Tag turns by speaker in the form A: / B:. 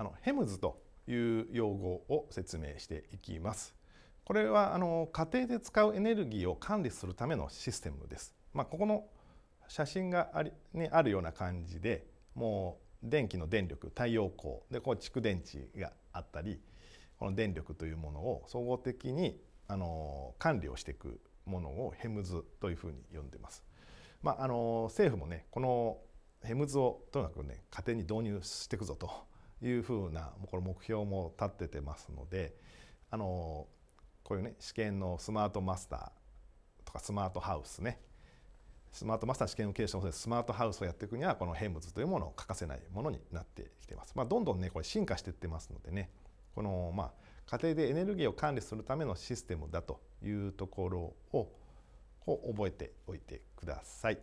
A: あのヘムズという用語を説明していきます。これはあの家庭で使うエネルギーを管理するためのシステムです。まあ、ここの写真がありにあるような感じでもう電気の電力太陽光でこう蓄電池があったりこの電力というものを総合的にあの管理をしていくものをヘムズというふうに呼んでます。まあ、あの政府もねこのヘムズをとにかくね家庭に導入していくぞというふうなこれ目標も立っててますのであのこういうね試験のスマートマスターとかスマートハウスねスマートマスター試験受け承すもそうですスマートハウスをやっていくにはこのヘムズというものを欠かせないものになってきています。まあ、どんどんねこれ進化していってますのでねこのまあ家庭でエネルギーを管理するためのシステムだというところをこう覚えておいてください。